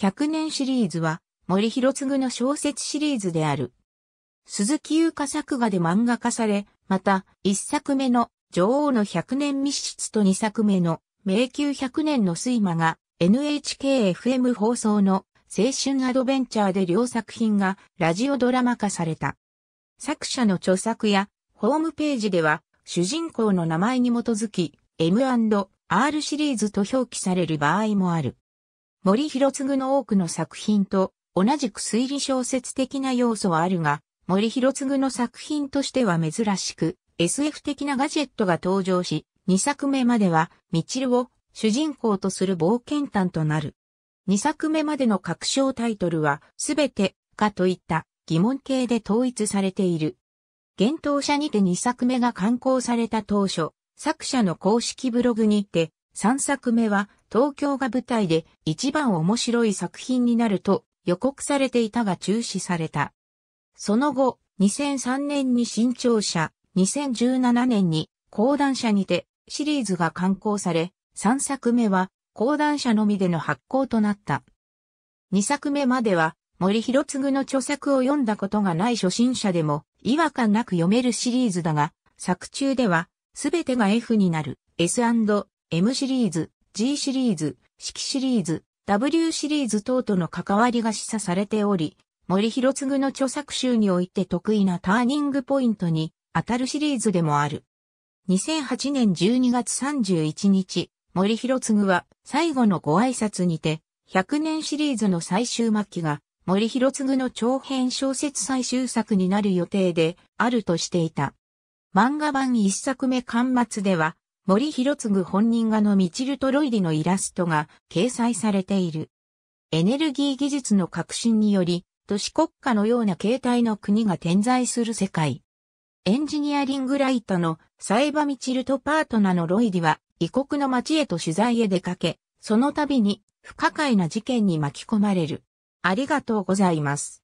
100年シリーズは森博次の小説シリーズである。鈴木優香作画で漫画化され、また1作目の女王の100年密室と2作目の迷宮100年の睡魔が NHKFM 放送の青春アドベンチャーで両作品がラジオドラマ化された。作者の著作やホームページでは主人公の名前に基づき M&R シリーズと表記される場合もある。森博次の多くの作品と同じく推理小説的な要素はあるが、森博次の作品としては珍しく、SF 的なガジェットが登場し、2作目までは、ミチルを主人公とする冒険探となる。2作目までの各章タイトルは、すべて、かといった疑問形で統一されている。幻冬者にて2作目が刊行された当初、作者の公式ブログにて、3作目は東京が舞台で一番面白い作品になると予告されていたが中止された。その後、2003年に新潮社、2017年に講談社にてシリーズが刊行され、3作目は講談社のみでの発行となった。2作目までは森博次の著作を読んだことがない初心者でも違和感なく読めるシリーズだが、作中ではすべてが F になる S&M シリーズ、G シリーズ、式シリーズ、W シリーズ等との関わりが示唆されており、森博次の著作集において得意なターニングポイントに当たるシリーズでもある。2008年12月31日、森博次は最後のご挨拶にて、100年シリーズの最終末期が森博次の長編小説最終作になる予定であるとしていた。漫画版1作目巻末では、森博次本人画のミチル・トロイディのイラストが掲載されている。エネルギー技術の革新により、都市国家のような形態の国が点在する世界。エンジニアリングライトのサイバミチルとパートナーのロイディは、異国の街へと取材へ出かけ、その度に不可解な事件に巻き込まれる。ありがとうございます。